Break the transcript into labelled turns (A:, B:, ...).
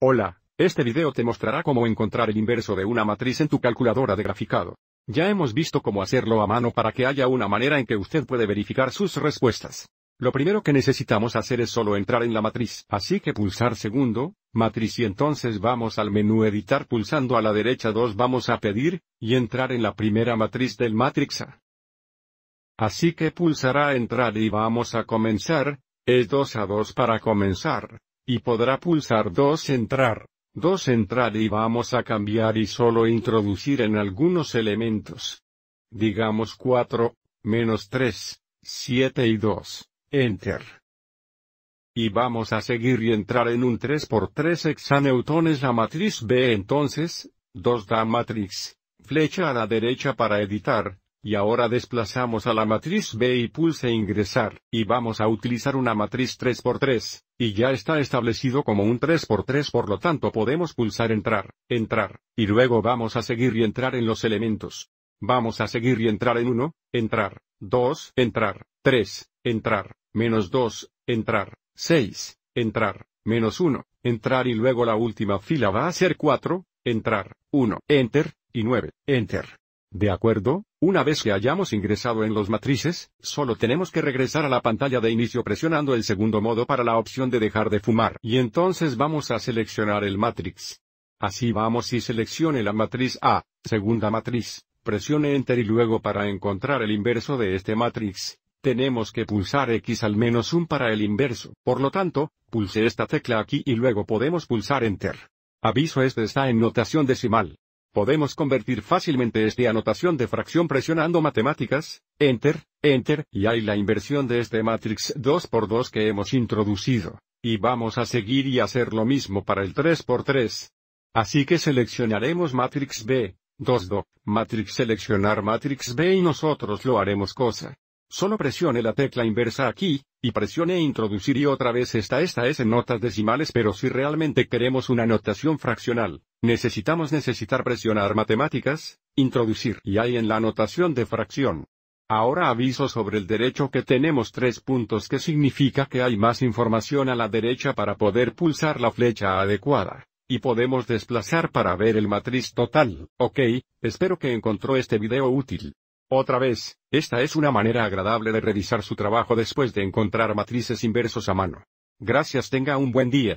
A: Hola, este video te mostrará cómo encontrar el inverso de una matriz en tu calculadora de graficado. Ya hemos visto cómo hacerlo a mano para que haya una manera en que usted puede verificar sus respuestas. Lo primero que necesitamos hacer es solo entrar en la matriz, así que pulsar segundo, matriz y entonces vamos al menú editar pulsando a la derecha 2 vamos a pedir, y entrar en la primera matriz del matrix A. Así que pulsará entrar y vamos a comenzar, es 2 a 2 para comenzar. Y podrá pulsar 2 entrar, 2 entrar y vamos a cambiar y solo introducir en algunos elementos. Digamos 4, menos 3, 7 y 2, enter. Y vamos a seguir y entrar en un 3x3 hexaneutones la matriz B entonces, 2 da matrix, flecha a la derecha para editar, y ahora desplazamos a la matriz B y pulse ingresar, y vamos a utilizar una matriz 3x3, y ya está establecido como un 3x3 por lo tanto podemos pulsar entrar, entrar, y luego vamos a seguir y entrar en los elementos. Vamos a seguir y entrar en 1, entrar, 2, entrar, 3, entrar, menos 2, entrar, 6, entrar, menos 1, entrar y luego la última fila va a ser 4, entrar, 1, enter, y 9, enter. ¿De acuerdo? Una vez que hayamos ingresado en los matrices, solo tenemos que regresar a la pantalla de inicio presionando el segundo modo para la opción de dejar de fumar. Y entonces vamos a seleccionar el matrix. Así vamos y seleccione la matriz A, segunda matriz. Presione Enter y luego para encontrar el inverso de este matrix, tenemos que pulsar X al menos un para el inverso. Por lo tanto, pulse esta tecla aquí y luego podemos pulsar Enter. Aviso este está en notación decimal. Podemos convertir fácilmente esta anotación de fracción presionando matemáticas, enter, enter, y hay la inversión de este matrix 2x2 que hemos introducido. Y vamos a seguir y hacer lo mismo para el 3x3. Así que seleccionaremos matrix B, 2 do, matrix seleccionar matrix B y nosotros lo haremos cosa. Solo presione la tecla inversa aquí, y presione introducir y otra vez esta esta es en notas decimales pero si realmente queremos una notación fraccional, necesitamos necesitar presionar matemáticas, introducir y hay en la notación de fracción. Ahora aviso sobre el derecho que tenemos tres puntos que significa que hay más información a la derecha para poder pulsar la flecha adecuada y podemos desplazar para ver el matriz total. Ok, espero que encontró este video útil. Otra vez, esta es una manera agradable de revisar su trabajo después de encontrar matrices inversos a mano. Gracias tenga un buen día.